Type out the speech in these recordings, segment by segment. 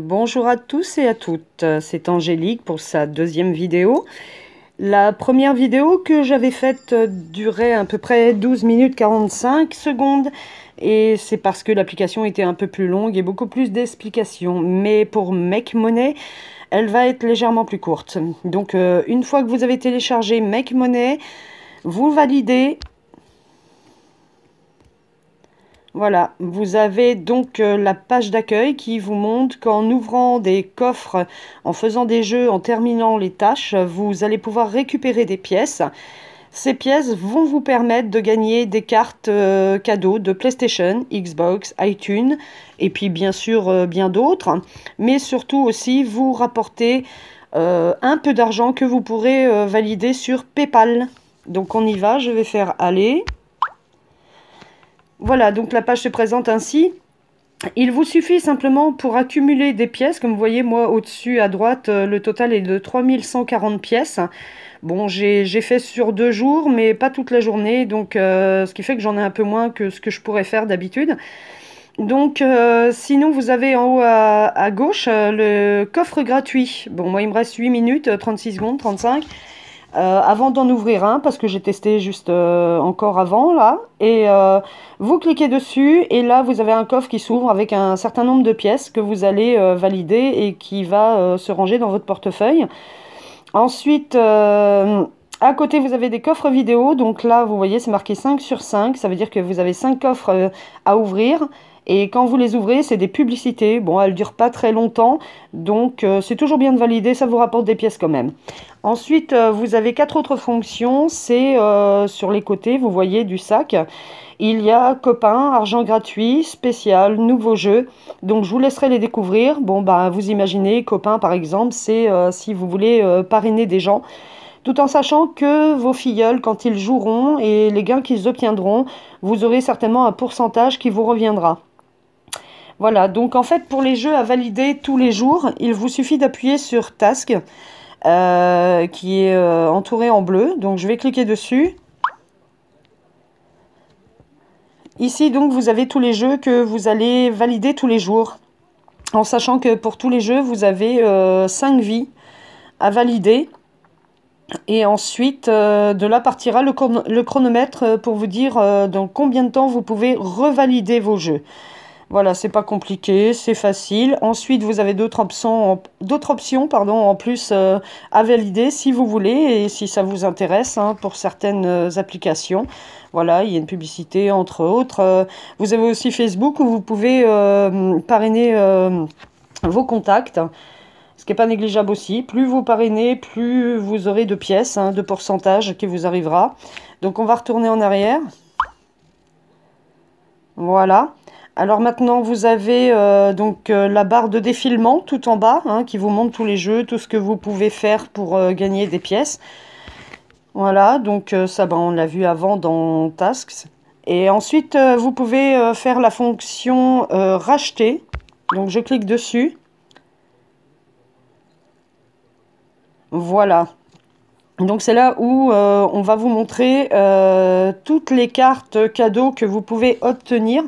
Bonjour à tous et à toutes, c'est Angélique pour sa deuxième vidéo. La première vidéo que j'avais faite durait à peu près 12 minutes 45 secondes et c'est parce que l'application était un peu plus longue et beaucoup plus d'explications. Mais pour Make Money, elle va être légèrement plus courte. Donc euh, une fois que vous avez téléchargé Make Money, vous validez voilà, vous avez donc euh, la page d'accueil qui vous montre qu'en ouvrant des coffres, en faisant des jeux, en terminant les tâches, vous allez pouvoir récupérer des pièces. Ces pièces vont vous permettre de gagner des cartes euh, cadeaux de PlayStation, Xbox, iTunes et puis bien sûr euh, bien d'autres. Mais surtout aussi vous rapporter un peu d'argent que vous pourrez valider sur PayPal. Donc on y va, je vais faire aller. Voilà, donc la page se présente ainsi. Il vous suffit simplement pour accumuler des pièces, comme vous voyez moi au-dessus à droite, euh, le total est de 3140 pièces. Bon, j'ai fait sur deux jours, mais pas toute la journée, donc euh, ce qui fait que j'en ai un peu moins que ce que je pourrais faire d'habitude. Donc, euh, sinon, vous avez en haut à, gauche le coffre gratuit. Bon, moi, il me reste 8 minutes, 36 secondes, 35. Euh, avant d'en ouvrir un parce que j'ai testé juste euh, encore avant là. Et euh, vous cliquez dessus et là vous avez un coffre qui s'ouvre avec un certain nombre de pièces que vous allez valider et qui va se ranger dans votre portefeuille. Ensuite, à côté, vous avez des coffres vidéo. Donc là, vous voyez, c'est marqué 5 sur 5. Ça veut dire que vous avez 5 coffres euh, à ouvrir. Et quand vous les ouvrez, c'est des publicités. Bon, elles ne durent pas très longtemps, donc euh, c'est toujours bien de valider, ça vous rapporte des pièces quand même. Ensuite, euh, vous avez quatre autres fonctions. C'est sur les côtés, vous voyez, du sac. Il y a copain, argent gratuit, spécial, nouveau jeu. Donc je vous laisserai les découvrir. Bon, bah, vous imaginez, copain par exemple, c'est si vous voulez parrainer des gens tout en sachant que vos filleuls, quand ils joueront et les gains qu'ils obtiendront, vous aurez certainement un pourcentage qui vous reviendra. Voilà, donc en fait pour les jeux à valider tous les jours, il vous suffit d'appuyer sur Task euh, qui est euh, entouré en bleu. Donc je vais cliquer dessus. Ici donc vous avez tous les jeux que vous allez valider tous les jours. En sachant que pour tous les jeux vous avez 5 euh, vies à valider. Et ensuite, euh, de là partira le, chronomètre euh, pour vous dire euh, dans combien de temps vous pouvez revalider vos jeux. Voilà, c'est pas compliqué, c'est facile. Ensuite, vous avez d'autres options, pardon, en plus à valider si vous voulez et si ça vous intéresse hein, pour certaines applications. Voilà, il y a une publicité entre autres. Vous avez aussi Facebook où vous pouvez parrainer vos contacts ce qui n'est pas négligeable aussi. Plus vous parrainez, plus vous aurez de pièces, hein, de pourcentage qui vous arrivera. Donc on va retourner en arrière. Voilà. Alors maintenant, vous avez euh, donc euh, la barre de défilement tout en bas, hein, qui vous montre tous les jeux, tout ce que vous pouvez faire pour euh, gagner des pièces. Voilà, donc ça, ben, on l'a vu avant dans Tasks. Et ensuite, vous pouvez faire la fonction racheter. Donc je clique dessus. Voilà. Donc c'est là où euh, on va vous montrer euh, toutes les cartes cadeaux que vous pouvez obtenir.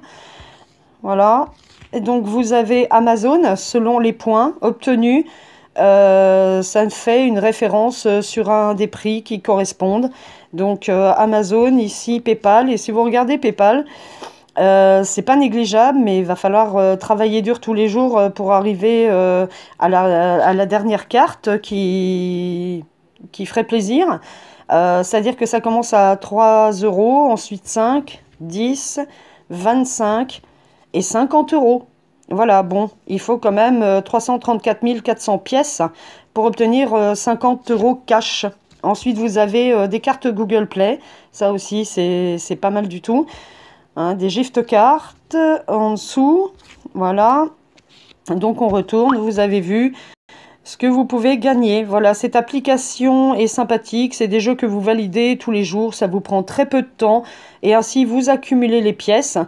Voilà. Et donc vous avez Amazon selon les points obtenus. Euh, ça fait une référence sur un des prix qui correspondent. Donc Amazon ici, PayPal. Et si vous regardez PayPal, euh, c'est pas négligeable, mais il va falloir euh, travailler dur tous les jours euh, pour arriver à la, dernière carte qui, qui ferait plaisir. C'est-à-dire que ça commence à 3 euros, ensuite 5, 10, 25 et 50 euros. Voilà, bon, il faut quand même 334 400 pièces pour obtenir 50 euros cash. Ensuite, vous avez des cartes Google Play. Ça aussi, c'est pas mal du tout. Hein, des gift cartes en dessous, voilà. Donc on retourne, vous avez vu ce que vous pouvez gagner. Voilà, cette application est sympathique, c'est des jeux que vous validez tous les jours, ça vous prend très peu de temps et ainsi vous accumulez les pièces.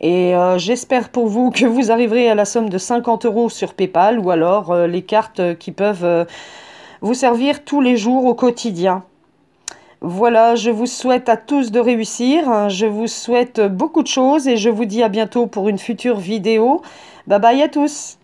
Et euh, j'espère pour vous que vous arriverez à la somme de 50 euros sur PayPal ou alors euh, les cartes qui peuvent euh, vous servir tous les jours au quotidien. Voilà, je vous souhaite à tous de réussir, je vous souhaite beaucoup de choses et je vous dis à bientôt pour une future vidéo. Bye bye à tous